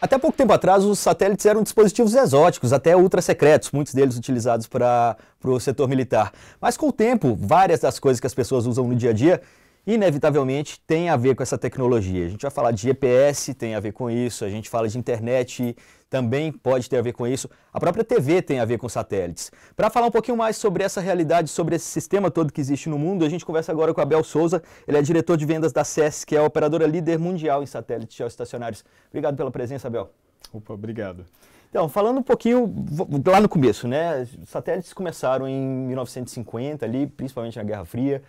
Até pouco tempo atrás, os satélites eram dispositivos exóticos, até ultra-secretos, muitos deles utilizados para o setor militar. Mas com o tempo, várias das coisas que as pessoas usam no dia a dia inevitavelmente tem a ver com essa tecnologia. A gente vai falar de GPS, tem a ver com isso, a gente fala de internet, também pode ter a ver com isso. A própria TV tem a ver com satélites. Para falar um pouquinho mais sobre essa realidade, sobre esse sistema todo que existe no mundo, a gente conversa agora com Abel Souza, ele é diretor de vendas da SES, que é a operadora líder mundial em satélites geoestacionários. Obrigado pela presença, Abel. Opa, obrigado. Então, falando um pouquinho lá no começo, né? Satélites começaram em 1950 ali, principalmente na Guerra Fria.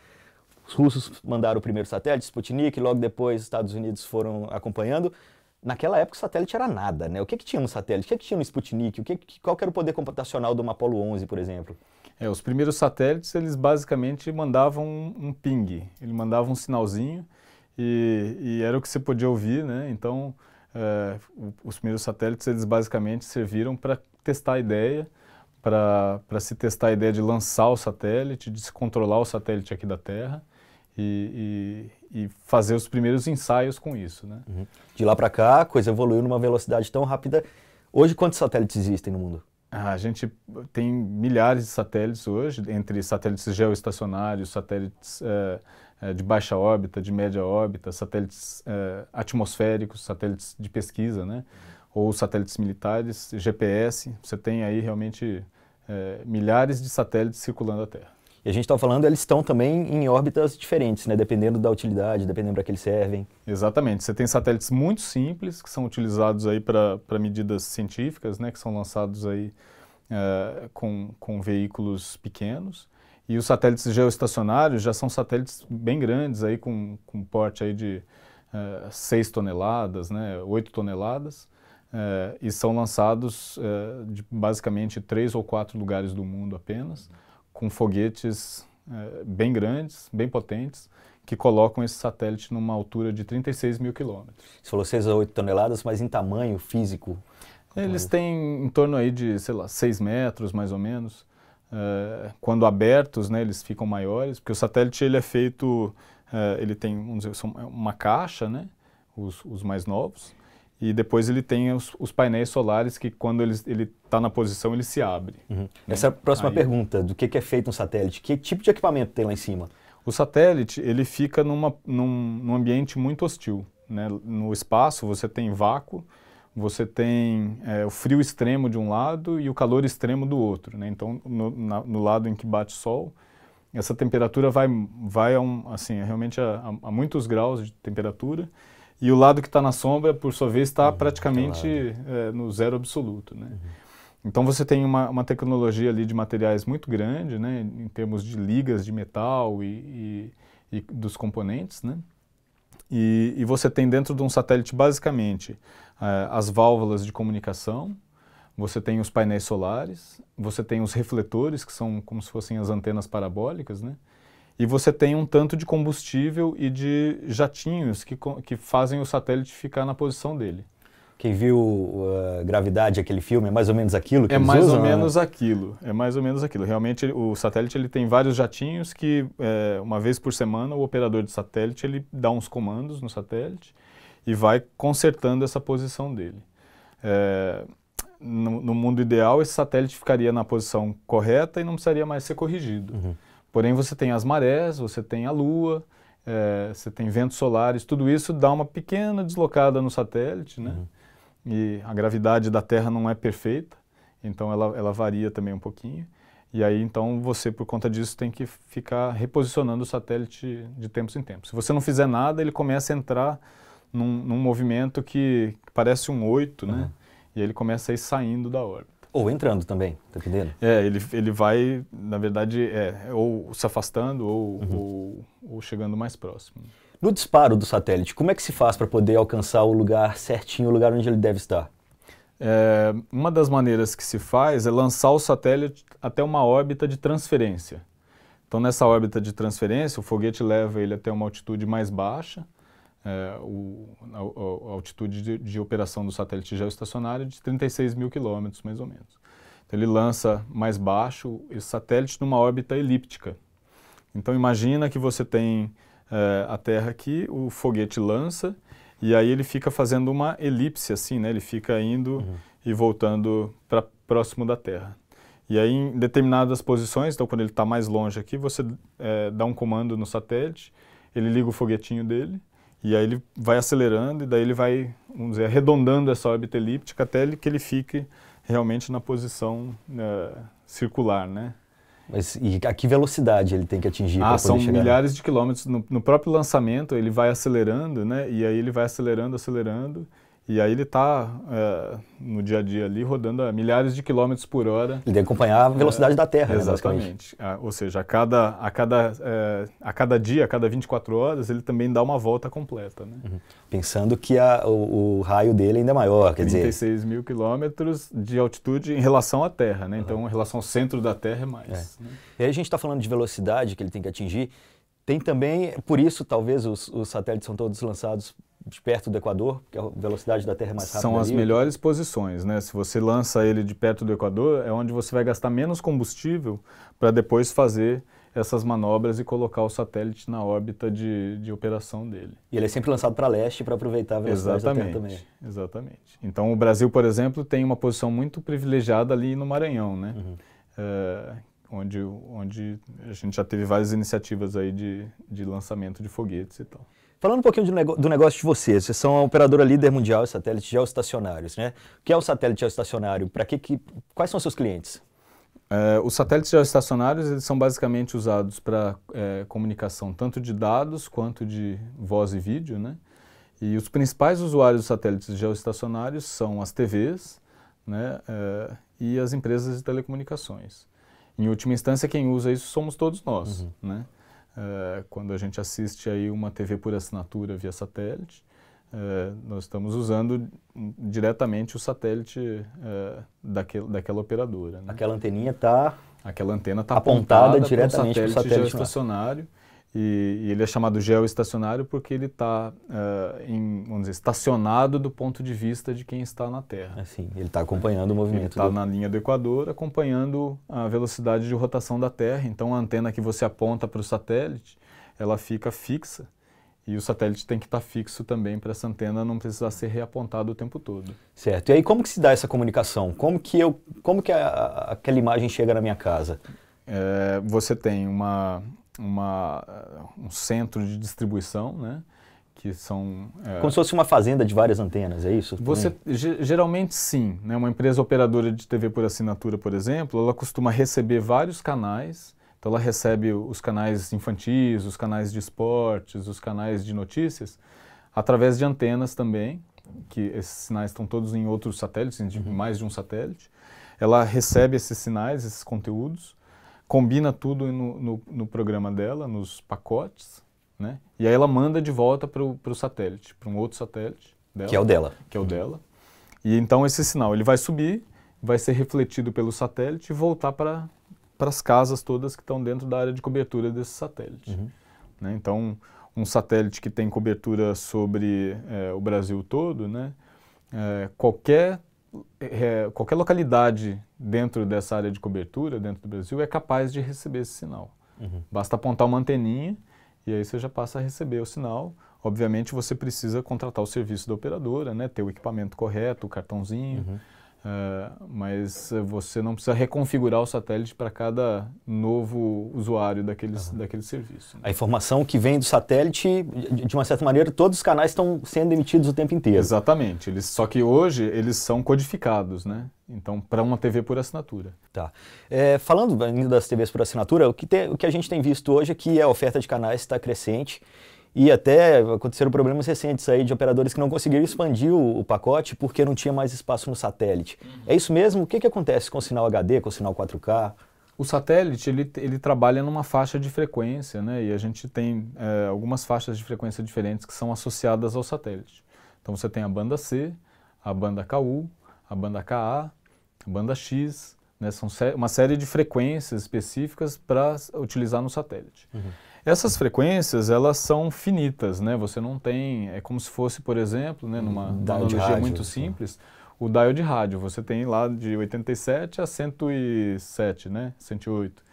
Os russos mandaram o primeiro satélite, Sputnik, logo depois os Estados Unidos foram acompanhando. Naquela época o satélite era nada, né? O que, que tinha no satélite? O que, que tinha no Sputnik? O que, que, qual que era o poder computacional do uma Apollo 11, por exemplo? É, os primeiros satélites, eles basicamente mandavam um, ping, ele mandava um sinalzinho e, e era o que você podia ouvir, né? Então, é, os primeiros satélites, eles basicamente serviram para testar a ideia, para se testar a ideia de lançar o satélite, de se controlar o satélite aqui da Terra e, e, e, fazer os primeiros ensaios com isso. Né? Uhum. De lá para cá, a coisa evoluiu numa velocidade tão rápida. Hoje, quantos satélites existem no mundo? Ah, a gente tem milhares de satélites hoje, entre satélites geoestacionários, satélites eh, eh, de baixa órbita, de média órbita, satélites eh, atmosféricos, satélites de pesquisa, né? ou satélites militares, GPS. Você tem aí realmente milhares de satélites circulando a Terra. E a gente está falando, eles estão também em órbitas diferentes, né? dependendo da utilidade, dependendo para que eles servem. Exatamente. Você tem satélites muito simples que são utilizados aí para medidas científicas, né? que são lançados aí é, com, com veículos pequenos. E os satélites geoestacionários já são satélites bem grandes, aí com, com porte aí de é, eh, 6 toneladas, né? 8 toneladas. É, e são lançados é, de basicamente três ou quatro lugares do mundo apenas. Uhum com foguetes é, bem grandes, bem potentes, que colocam esse satélite numa altura de 36 mil quilômetros. Você falou 6 a 8 toneladas, mas em tamanho físico? Eles têm em torno aí de, sei lá, 6 metros mais ou menos. É, quando abertos, né, eles ficam maiores, porque o satélite ele é feito, é, ele tem, vamos dizer, é uma caixa, né, os, os mais novos, e depois ele tem os, os, painéis solares que quando ele está na posição ele se abre. Uhum. Né? Essa é a próxima Aí... pergunta, do que, que é feito um satélite? Que tipo de equipamento tem lá em cima? O satélite ele fica numa, num, num ambiente muito hostil. Né? No espaço você tem vácuo, você tem é, o frio extremo de um lado e o calor extremo do outro. Né? Então no, na, no, lado em que bate sol, essa temperatura vai, vai a um, assim, é realmente a, a, a muitos graus de temperatura e o lado que está na sombra, por sua vez, está uhum, praticamente é, no zero absoluto. Né? Uhum. Então você tem uma, uma, tecnologia ali de materiais muito grande, né, em termos de ligas de metal e, e, e dos componentes, né? E, e, você tem dentro de um satélite basicamente uh, as válvulas de comunicação, você tem os painéis solares, você tem os refletores que são como se fossem as antenas parabólicas, né? E você tem um tanto de combustível e de jatinhos que, que fazem o satélite ficar na posição dele. Quem viu uh, Gravidade, aquele filme, é mais ou menos aquilo que É mais usam, ou né? menos aquilo, é mais ou menos aquilo. Realmente o satélite ele tem vários jatinhos que é, uma vez por semana o operador de satélite ele dá uns comandos no satélite e vai consertando essa posição dele. É, no, no, mundo ideal esse satélite ficaria na posição correta e não precisaria mais ser corrigido. Uhum. Porém, você tem as marés, você tem a lua, é, você tem ventos solares, tudo isso dá uma pequena deslocada no satélite, né? Uhum. E a gravidade da Terra não é perfeita, então ela, ela varia também um pouquinho. E aí, então, você, por conta disso, tem que ficar reposicionando o satélite de tempos em tempos. Se você não fizer nada, ele começa a entrar num, num movimento que parece um oito, né? uhum. né? E ele começa a ir saindo da órbita. Ou entrando também, tá entendendo? É, ele, ele vai, na verdade, é, é, ou se afastando ou, uhum. ou, ou chegando mais próximo. No disparo do satélite, como é que se faz para poder alcançar o lugar certinho, o lugar onde ele deve estar? É, uma das maneiras que se faz é lançar o satélite até uma órbita de transferência. Então, nessa órbita de transferência, o foguete leva ele até uma altitude mais baixa, é, o, a, a, altitude de, de, operação do satélite geoestacionário é de 36 mil quilômetros, mais ou menos. Então, ele lança mais baixo esse satélite numa órbita elíptica. Então, imagina que você tem é, a Terra aqui, o foguete lança, e aí ele fica fazendo uma elipse, assim, né? Ele fica indo uhum. e voltando para próximo da Terra. E aí, em determinadas posições, então quando ele está mais longe aqui, você é, dá um comando no satélite, ele liga o foguetinho dele, e aí ele vai acelerando e daí ele vai, vamos dizer, arredondando essa órbita elíptica até ele, que ele fique realmente na posição uh, circular, né? Mas e a que velocidade ele tem que atingir? Ah, poder chegar? milhares de quilômetros. No, no, próprio lançamento ele vai acelerando, né? E aí ele vai acelerando, acelerando. E aí ele está é, no dia a dia ali rodando a milhares de quilômetros por hora. Ele que acompanhar a velocidade é, da Terra, né, Exatamente. Né, ou seja, a cada, a, cada, é, a cada dia, a cada 24 horas, ele também dá uma volta completa. Né? Uhum. Pensando que a, o, o, raio dele ainda é maior, quer 36 dizer... 36 mil quilômetros de altitude em relação à Terra, né? Uhum. Então, uhum. em relação ao centro da Terra é mais. É. Né? E aí a gente está falando de velocidade que ele tem que atingir. Tem também, por isso, talvez os, os satélites são todos lançados de perto do Equador, porque é a velocidade da Terra é mais rápida. São as ali. melhores posições, né? Se você lança ele de perto do Equador, é onde você vai gastar menos combustível para depois fazer essas manobras e colocar o satélite na órbita de, de operação dele. E ele é sempre lançado para leste para aproveitar a velocidade exatamente, da Terra também. Exatamente. Então o Brasil, por exemplo, tem uma posição muito privilegiada ali no Maranhão, né? Uhum. É, onde, onde a gente já teve várias iniciativas aí de, de lançamento de foguetes e tal. Falando um pouquinho do negócio de vocês, vocês são a operadora líder mundial de satélites geoestacionários, né? O que é o satélite geoestacionário? Para que, que, quais são seus clientes? É, os satélites geoestacionários eles são basicamente usados para é, comunicação tanto de dados quanto de voz e vídeo, né? E os principais usuários dos satélites geoestacionários são as TVs, né? É, e as empresas de telecomunicações. Em última instância, quem usa isso somos todos nós, uhum. né? Eh, quando a gente assiste aí uma TV por assinatura via satélite, eh, nós estamos usando diretamente o satélite eh, daquele, daquela operadora. Né? Aquela anteninha está... Aquela antena está apontada, apontada diretamente para o satélite, pro e, e ele é chamado geoestacionário porque ele está, uh, eh, em, dizer, estacionado do ponto de vista de quem está na Terra. Assim, ele está acompanhando é. o movimento. Ele está do... na linha do Equador, acompanhando a velocidade de rotação da Terra. Então, a antena que você aponta para o satélite, ela fica fixa. E o satélite tem que estar tá fixo também para essa antena não precisar ser reapontada o tempo todo. Certo. E aí como que se dá essa comunicação? Como que, eu, como que a, a, aquela imagem chega na minha casa? É, você tem uma, uma, eh, um centro de distribuição, né? que são... É... Como se fosse uma fazenda de várias antenas, é isso? Você, hum. geralmente sim. Né? Uma empresa operadora de TV por assinatura, por exemplo, ela costuma receber vários canais, então ela recebe os canais infantis, os canais de esportes, os canais de notícias, através de antenas também, que esses sinais estão todos em outros satélites, em uhum. mais de um satélite. Ela recebe esses sinais, esses conteúdos, combina tudo no, no, no programa dela, nos pacotes, né? E aí ela manda de volta para o satélite, para um outro satélite dela. Que é o dela. Que é o dela. E então esse sinal ele vai subir, vai ser refletido pelo satélite e voltar para as casas todas que estão dentro da área de cobertura desse satélite. Uhum. Né? Então, um satélite que tem cobertura sobre é, o Brasil todo, né? É, qualquer é, qualquer localidade dentro dessa área de cobertura, dentro do Brasil, é capaz de receber esse sinal. Uhum. Basta apontar uma anteninha e aí você já passa a receber o sinal. Obviamente você precisa contratar o serviço da operadora, né, ter o equipamento correto, o cartãozinho. Uhum. Uh, mas você não precisa reconfigurar o satélite para cada novo usuário daqueles, uhum. daquele serviço. Né? A informação que vem do satélite, de uma certa maneira, todos os canais estão sendo emitidos o tempo inteiro. Exatamente. Eles, só que hoje eles são codificados, né? Então, para uma TV por assinatura. Tá. É, falando ainda das TVs por assinatura, o que, te, o que a gente tem visto hoje é que a oferta de canais está crescente e até aconteceram problemas recentes aí de operadores que não conseguiram expandir o, o pacote porque não tinha mais espaço no satélite. Uhum. É isso mesmo? O que, que acontece com o sinal HD, com o sinal 4K? O satélite ele, ele trabalha numa faixa de frequência, né? E a gente tem é, algumas faixas de frequência diferentes que são associadas ao satélite. Então você tem a banda C, a banda KU, a banda KA, a banda X, né? São sé uma série de frequências específicas para utilizar no satélite. Uhum. Essas frequências, elas são finitas, né? Você não tem, é como se fosse, por exemplo, né, numa um uhum. analogia rádio, muito assim. simples, o dial de rádio, você tem lá de 87 a 107, né? 108.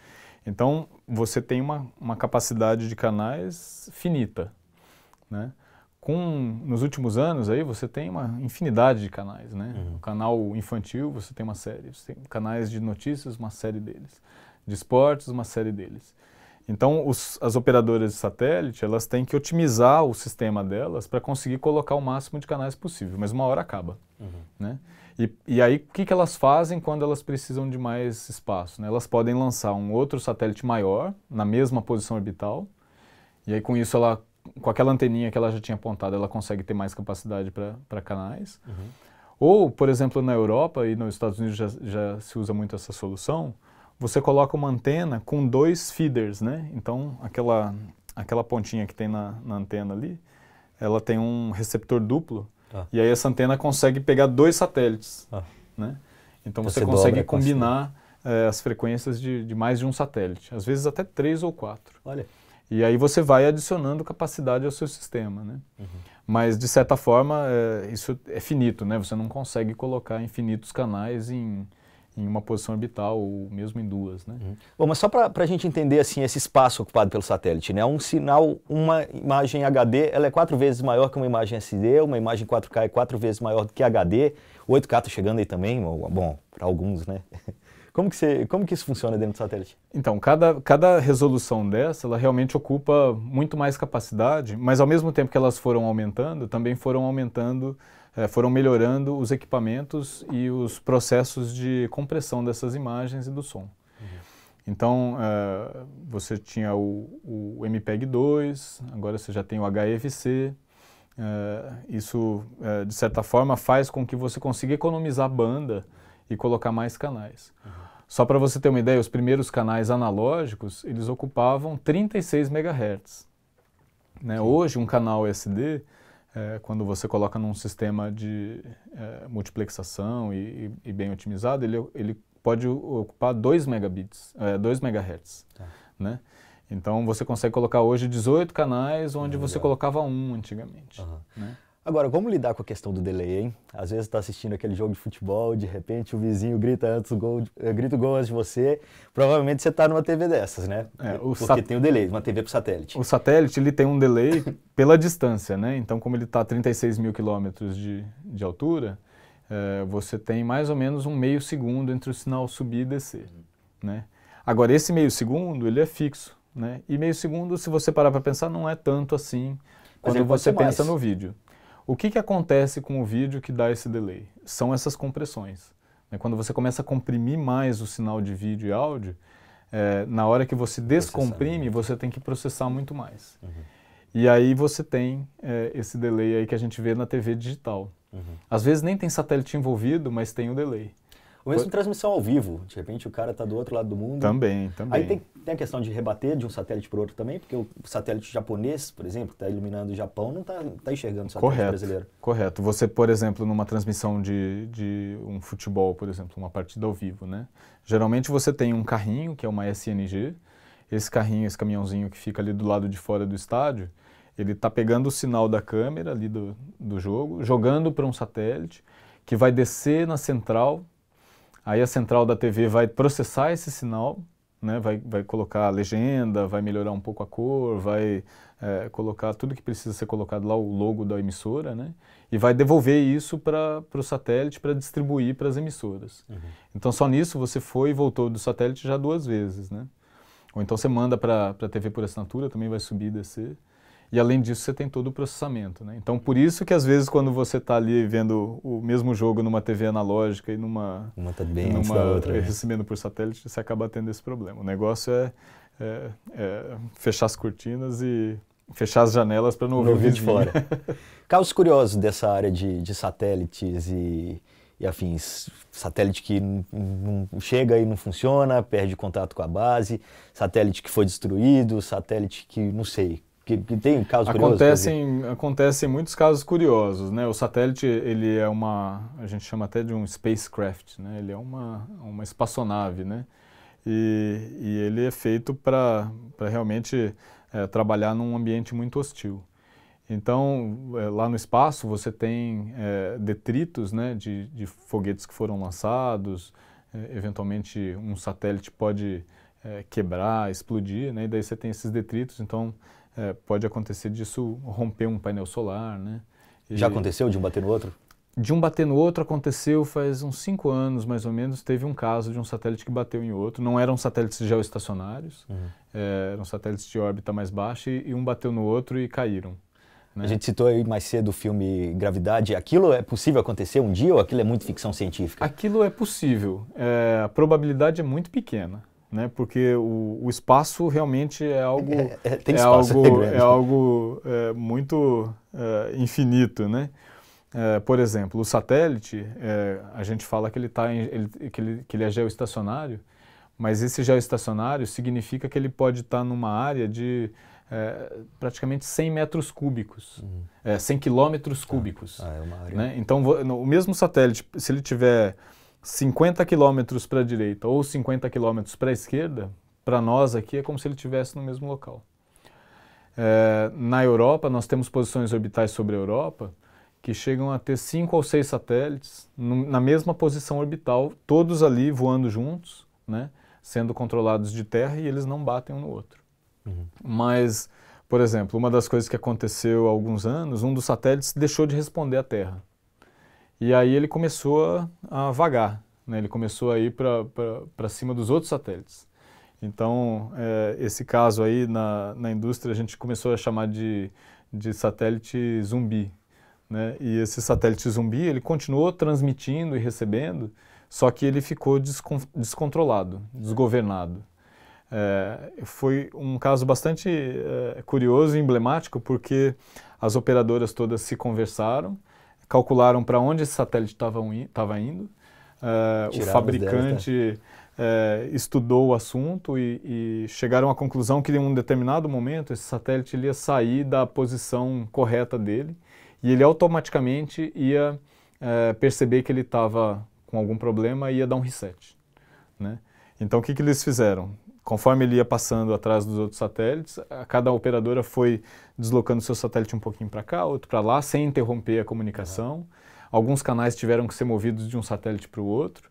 Então, você tem uma, uma capacidade de canais finita, né? Com, nos últimos anos aí você tem uma infinidade de canais, né? Uhum. O canal infantil você tem uma série, você tem canais de notícias, uma série deles, de esportes, uma série deles. Então, os, as operadoras de satélite, elas têm que otimizar o sistema delas para conseguir colocar o máximo de canais possível, mas uma hora acaba, uhum. né? E, e, aí, o que, que elas fazem quando elas precisam de mais espaço? Né? Elas podem lançar um outro satélite maior, na mesma posição orbital, e aí com isso ela, com aquela anteninha que ela já tinha apontado, ela consegue ter mais capacidade para canais. Uhum. Ou, por exemplo, na Europa e nos Estados Unidos já, já se usa muito essa solução, você coloca uma antena com dois feeders, né? Então, aquela, aquela pontinha que tem na, na antena ali, ela tem um receptor duplo, ah. e aí essa antena consegue pegar dois satélites, ah. né? Então, então você, você consegue combinar é, as frequências de, de mais de um satélite, às vezes até três ou quatro. Olha. E aí você vai adicionando capacidade ao seu sistema, né? Uhum. Mas, de certa forma, é, isso é finito, né? Você não consegue colocar infinitos canais em em uma posição orbital ou mesmo em duas, né? Uhum. Bom, mas só para a gente entender assim esse espaço ocupado pelo satélite, né? Um sinal, uma imagem HD, ela é quatro vezes maior que uma imagem SD, uma imagem 4K é quatro vezes maior do que HD, 8K tá chegando aí também, bom, para alguns, né? Como que, você, como que isso funciona dentro do satélite? Então, cada, cada resolução dessa, ela realmente ocupa muito mais capacidade, mas ao mesmo tempo que elas foram aumentando, também foram aumentando é, foram melhorando os equipamentos e os processos de compressão dessas imagens e do som. Uhum. Então, uh, você tinha o, o MPEG-2, agora você já tem o HEVC. Uh, é, isso, uh, de certa forma, faz com que você consiga economizar banda e colocar mais canais. Uhum. Só para você ter uma ideia, os primeiros canais analógicos, eles ocupavam 36 MHz. Né? Hoje, um canal SD, é, quando você coloca num sistema de é, multiplexação e, e, e, bem otimizado, ele, ele pode ocupar 2 megabits, é, megahertz, tá. né? Então você consegue colocar hoje 18 canais onde você colocava um antigamente. Uhum. Né? Agora, como lidar com a questão do delay, hein? Às vezes está assistindo aquele jogo de futebol, de repente o vizinho grita antes do gol, eh, grita o gol antes de você. Provavelmente você está numa TV dessas, né? É, Porque sat... tem o delay, uma TV para satélite. O satélite ele tem um delay pela distância, né? Então, como ele está a 36 mil quilômetros de, de altura, é, você tem mais ou menos um meio segundo entre o sinal subir e descer, né? Agora, esse meio segundo ele é fixo, né? E meio segundo, se você parar para pensar, não é tanto assim quando você pensa no vídeo. O que, que acontece com o vídeo que dá esse delay? São essas compressões. Né? Quando você começa a comprimir mais o sinal de vídeo e áudio, é, na hora que você descomprime, você tem que processar muito mais. Uhum. E aí você tem é, esse delay aí que a gente vê na TV digital. Uhum. Às vezes nem tem satélite envolvido, mas tem o delay. Ou mesmo Foi... transmissão ao vivo. De repente o cara está do outro lado do mundo. Também, também. Aí tem, tem a questão de rebater de um satélite para outro também, porque o satélite japonês, por exemplo, que está iluminando o Japão, não está tá enxergando o satélite correto, brasileiro. Correto. Você, por exemplo, numa transmissão de, de um futebol, por exemplo, uma partida ao vivo, né? Geralmente você tem um carrinho, que é uma SNG. Esse carrinho, esse caminhãozinho que fica ali do lado de fora do estádio, ele está pegando o sinal da câmera ali do, do jogo, jogando para um satélite, que vai descer na central Aí a central da TV vai processar esse sinal, né? vai, vai colocar a legenda, vai melhorar um pouco a cor, vai é, colocar tudo que precisa ser colocado lá, o logo da emissora, né? e vai devolver isso para o satélite para distribuir para as emissoras. Uhum. Então só nisso você foi e voltou do satélite já duas vezes. Né? Ou então você manda para a TV por assinatura, também vai subir e descer. E além disso, você tem todo o processamento. Né? Então, por isso que às vezes quando você está ali vendo o mesmo jogo numa TV analógica e numa... Uma tá bem numa, antes da outra. Né? Recebendo por satélite, você acaba tendo esse problema. O negócio é, é, é fechar as cortinas e fechar as janelas para não ouvir, não ouvir de fora. Casos curiosos dessa área de, de satélites e, e afins. Satélite que não chega e não funciona, perde contato com a base, satélite que foi destruído, satélite que não sei. Que, que tem casos acontecem, curiosos? Acontecem muitos casos curiosos, né? O satélite, ele é uma... A gente chama até de um spacecraft, né? Ele é uma, uma espaçonave, né? E, e ele é feito para realmente é, trabalhar num ambiente muito hostil. Então, é, lá no espaço você tem é, detritos né, de, de, foguetes que foram lançados, é, eventualmente um satélite pode é, quebrar, explodir, né, e daí você tem esses detritos, então é, pode acontecer disso romper um painel solar, né? E Já aconteceu de um bater no outro? De um bater no outro aconteceu faz uns cinco anos, mais ou menos, teve um caso de um satélite que bateu em outro. Não eram satélites geoestacionários, uhum. é, eram satélites de órbita mais baixa e, e um bateu no outro e caíram. Né? A gente citou aí mais cedo o filme Gravidade. Aquilo é possível acontecer um dia ou aquilo é muito ficção científica? Aquilo é possível. É, a probabilidade é muito pequena né? Porque o, o espaço realmente é algo é, é, tem é, é algo, é, é algo muito infinito, né? É, por exemplo, o satélite, é, a gente fala que ele, está em, ele, que ele, que ele é geoestacionário, mas esse geoestacionário significa que ele pode estar tá numa área de é, praticamente 100 metros cúbicos, uhum. é, 100 quilômetros ah, cúbicos. Ah, é uma área. Né? Então, o mesmo satélite, se ele tiver 50 quilômetros para a direita ou 50 quilômetros para a esquerda, para nós aqui é como se ele estivesse no mesmo local. É, na Europa, nós temos posições orbitais sobre a Europa que chegam a ter cinco ou seis satélites na mesma posição orbital, todos ali voando juntos, né, sendo controlados de terra e eles não batem um no outro. Uhum. Mas, por exemplo, uma das coisas que aconteceu há alguns anos, um dos satélites deixou de responder à Terra. E aí ele começou a vagar, né? ele começou a ir para cima dos outros satélites. Então, é, esse caso aí na, na indústria a gente começou a chamar de, de satélite zumbi. Né? E esse satélite zumbi ele continuou transmitindo e recebendo, só que ele ficou descon descontrolado, desgovernado. É, foi um caso bastante é, curioso e emblemático porque as operadoras todas se conversaram, calcularam para onde esse satélite estava indo. Uh, o fabricante uh, estudou o assunto e, e, chegaram à conclusão que em um determinado momento esse satélite ia sair da posição correta dele e ele automaticamente ia uh, perceber que ele estava com algum problema e ia dar um reset. Né? Então o que, que eles fizeram? Conforme ele ia passando atrás dos outros satélites, cada operadora foi deslocando seu satélite um pouquinho para cá, outro para lá, sem interromper a comunicação. Uhum. Alguns canais tiveram que ser movidos de um satélite para o outro.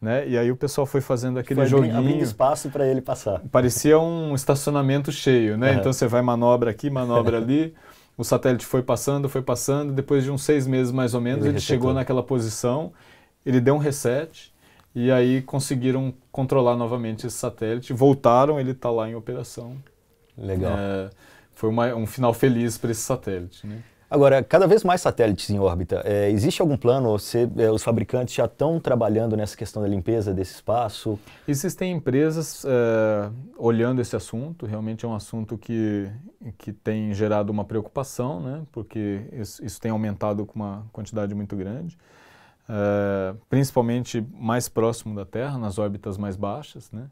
Né? E aí o pessoal foi fazendo aquele foi joguinho. Abrindo espaço para ele passar. Parecia um estacionamento cheio, né? Uhum. Então você vai manobra aqui, manobra ali. O satélite foi passando, foi passando. Depois de uns seis meses mais ou menos, ele, ele chegou naquela posição. Ele deu um reset e aí conseguiram controlar novamente esse satélite, voltaram, ele está lá em operação. Legal. É, foi uma, um final feliz para esse satélite. Né? Agora, cada vez mais satélites em órbita. É, existe algum plano? Se, é, os fabricantes já estão trabalhando nessa questão da limpeza desse espaço? Existem empresas é, olhando esse assunto. Realmente é um assunto que, que tem gerado uma preocupação, né? porque isso, isso tem aumentado com uma quantidade muito grande. Eh, principalmente mais próximo da Terra, nas órbitas mais baixas. Né?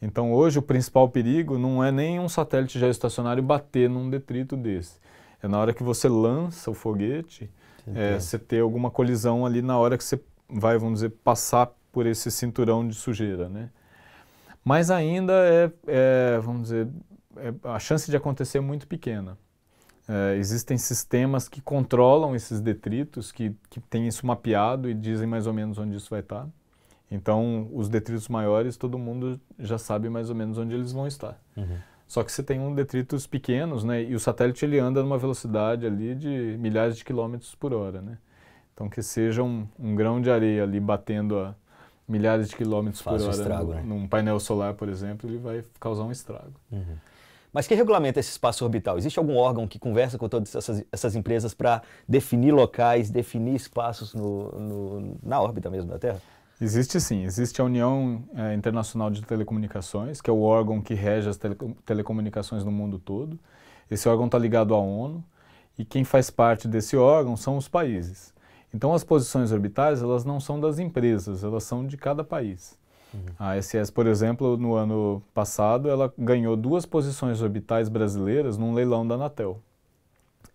Então hoje o principal perigo não é nem um satélite geoestacionário bater num detrito desse. É na hora que você lança o foguete, é, você ter alguma colisão ali na hora que você vai, vamos dizer, passar por esse cinturão de sujeira, né? Mas ainda é, é vamos dizer, é, a chance de acontecer é muito pequena. Eh, existem sistemas que controlam esses detritos, que, que têm isso mapeado e dizem mais ou menos onde isso vai estar. Então, os detritos maiores, todo mundo já sabe mais ou menos onde eles vão estar. Uhum. Só que você tem um detritos pequenos, né? E o satélite ele anda numa velocidade ali de milhares de quilômetros por hora, né? Então, que seja um, um grão de areia ali batendo a milhares de quilômetros Faz por hora estrago, num, né? num painel solar, por exemplo, ele vai causar um estrago. Uhum. Mas quem regulamenta esse espaço orbital? Existe algum órgão que conversa com todas essas, essas empresas para definir locais, definir espaços no, no, na órbita mesmo da Terra? Existe sim, existe a União é, Internacional de Telecomunicações, que é o órgão que rege as tele telecomunicações no mundo todo. Esse órgão está ligado à ONU e quem faz parte desse órgão são os países. Então as posições orbitais elas não são das empresas, elas são de cada país. Uhum. A SES, por exemplo, no ano passado, ela ganhou duas posições orbitais brasileiras num leilão da Anatel.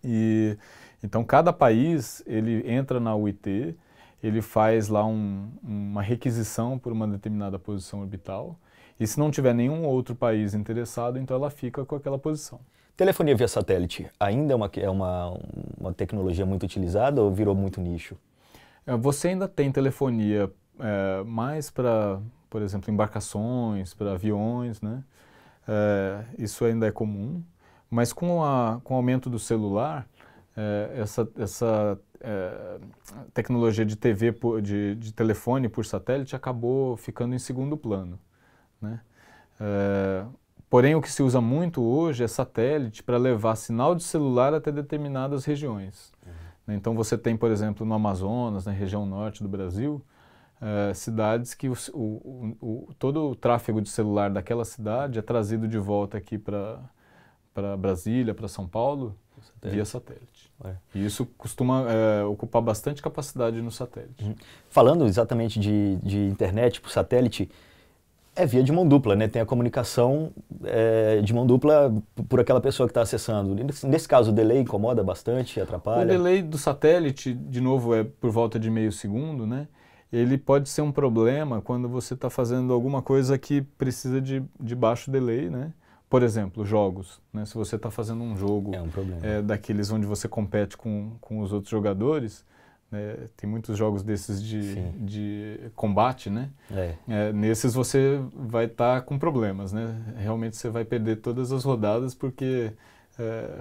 E então cada país ele entra na UIT, ele faz lá um, uma requisição por uma determinada posição orbital. E se não tiver nenhum outro país interessado, então ela fica com aquela posição. Telefonia via satélite ainda é uma, é uma, uma tecnologia muito utilizada ou virou muito nicho? É, você ainda tem telefonia é, mais para por exemplo, embarcações, para aviões, né? É, isso ainda é comum, mas com, a, com o aumento do celular, é, essa, essa é, tecnologia de TV, por, de, de, telefone por satélite acabou ficando em segundo plano, né? porém, o que se usa muito hoje é satélite para levar sinal de celular até determinadas regiões. Uhum. Então, você tem, por exemplo, no Amazonas, na região norte do Brasil, uh, cidades que o, o, o, todo o tráfego de celular daquela cidade é trazido de volta aqui para Brasília, para São Paulo, satélite. via satélite. É. E isso costuma é, ocupar bastante capacidade no satélite. Uhum. Falando exatamente de, de internet por satélite, é via de mão dupla, né? Tem a comunicação é, de mão dupla por aquela pessoa que está acessando. Nesse, nesse, caso, o delay incomoda bastante, atrapalha? O delay do satélite, de novo, é por volta de meio segundo, né? ele pode ser um problema quando você está fazendo alguma coisa que precisa de, de baixo delay, né? Por exemplo, jogos. Né? Se você está fazendo um jogo é um é, daqueles onde você compete com, com os outros jogadores, né? tem muitos jogos desses de, de combate, né? É. é nesses você vai estar tá com problemas, né? Realmente você vai perder todas as rodadas porque eh,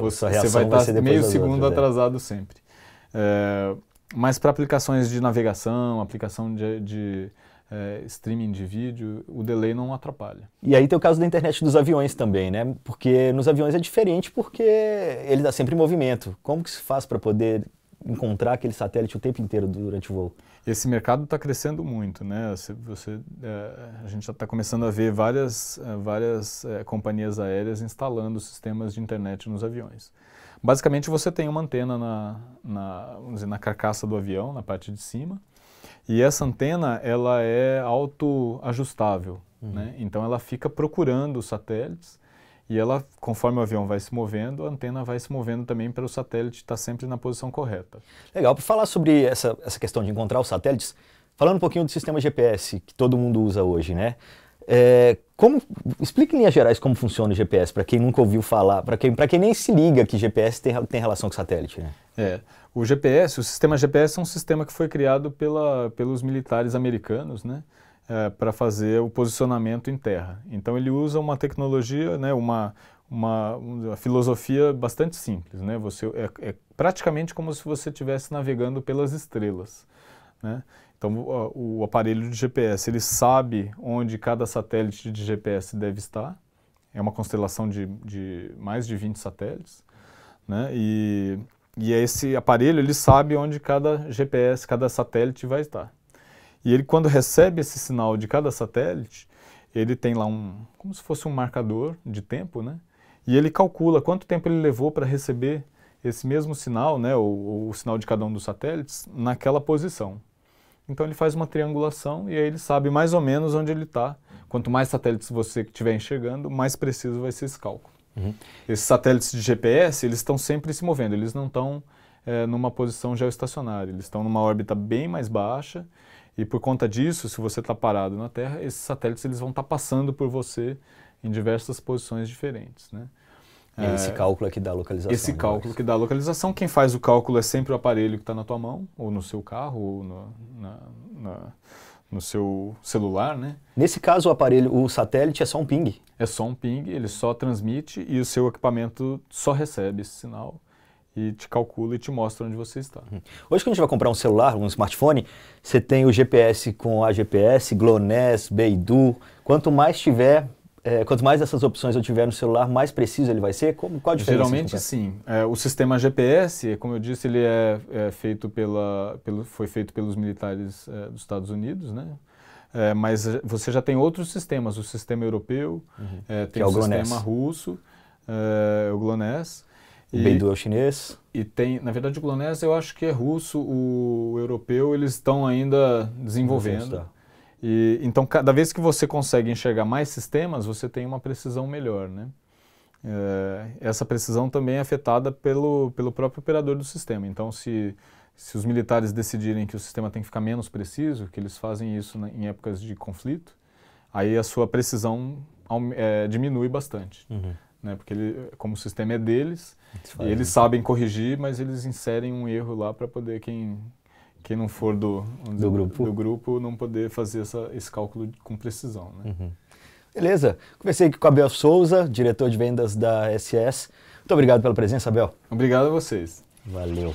você, você, vai estar tá meio segundo é. atrasado sempre. Eh, mas para aplicações de navegação, aplicação de, de é, streaming de vídeo, o delay não atrapalha. E aí tem o caso da internet dos aviões também, né? Porque nos aviões é diferente porque ele dá sempre em movimento. Como que se faz para poder encontrar aquele satélite o tempo inteiro durante o voo? Esse mercado está crescendo muito, né? Você, você é, a gente já está começando a ver várias, é, várias é, companhias aéreas instalando sistemas de internet nos aviões. Basicamente você tem uma antena na, na, vamos dizer, na carcaça do avião, na parte de cima, e essa antena ela é autoajustável, uhum. né? então ela fica procurando os satélites e ela, conforme o avião vai se movendo, a antena vai se movendo também para o satélite estar tá sempre na posição correta. Legal, para falar sobre essa, essa questão de encontrar os satélites, falando um pouquinho do sistema GPS que todo mundo usa hoje, né? É, como, explique em linhas gerais como funciona o GPS, para quem nunca ouviu falar, para quem, quem nem se liga que GPS tem, tem relação com satélite. Né? É, o GPS, o sistema GPS é um sistema que foi criado pela, pelos militares americanos, né? É, para fazer o posicionamento em terra. Então ele usa uma tecnologia, né, uma, uma, uma filosofia bastante simples. Né? Você, é, é praticamente como se você estivesse navegando pelas estrelas. Né? Então o, aparelho de GPS ele sabe onde cada satélite de GPS deve estar. É uma constelação de, de mais de 20 satélites, né? E, e é esse aparelho ele sabe onde cada GPS, cada satélite vai estar. E ele quando recebe esse sinal de cada satélite, ele tem lá um, como se fosse um marcador de tempo, né? E ele calcula quanto tempo ele levou para receber esse mesmo sinal, né, o, o sinal de cada um dos satélites, naquela posição. Então ele faz uma triangulação e aí ele sabe mais ou menos onde ele está. Quanto mais satélites você estiver enxergando, mais preciso vai ser esse cálculo. Uhum. Esses satélites de GPS, eles estão sempre se movendo, eles não estão é, eh, numa posição geoestacionária, eles estão numa órbita bem mais baixa e por conta disso, se você está parado na Terra, esses satélites eles vão estar tá passando por você em diversas posições diferentes, né? É esse é. cálculo dá a localização. Esse né, cálculo que dá a localização. Quem faz o cálculo é sempre o aparelho que está na tua mão, ou no seu carro, ou no, na, na, no seu celular, né? Nesse caso, o aparelho, o satélite é só um ping. É só um ping, ele só transmite e o seu equipamento só recebe esse sinal e te calcula e te mostra onde você está. Uhum. Hoje, quando a gente vai comprar um celular, um smartphone, você tem o GPS com a GPS, GLONASS, Beidou. Quanto mais tiver, é, quanto mais essas opções eu tiver no celular, mais preciso ele vai ser? Como, qual a diferença? Geralmente sim. É, o sistema GPS, como eu disse, ele é, é feito pela, pelo, foi feito pelos militares é, dos Estados Unidos, né? É, mas você já tem outros sistemas, o sistema europeu, uhum. É, tem o, o sistema russo, o GLONASS. O Beidou é o chinês. E tem, na verdade, o GLONASS eu acho que é russo, o europeu eles estão ainda desenvolvendo. Uhum. E, então, cada vez que você consegue enxergar mais sistemas, você tem uma precisão melhor, né? É, essa precisão também é afetada pelo, pelo próprio operador do sistema. Então, se, se os militares decidirem que o sistema tem que ficar menos preciso, que eles fazem isso na, né, em épocas de conflito, aí a sua precisão é, diminui bastante. Uhum. Né? Porque ele, como o sistema é deles, eles, eles né? sabem corrigir, mas eles inserem um erro lá para poder quem quem não for do, do, grupo. do grupo não poder fazer essa, esse cálculo com precisão. Né? Uhum. Beleza. Conversei aqui com o Abel Souza, diretor de vendas da SS. Muito obrigado pela presença, Abel. Obrigado a vocês. Valeu.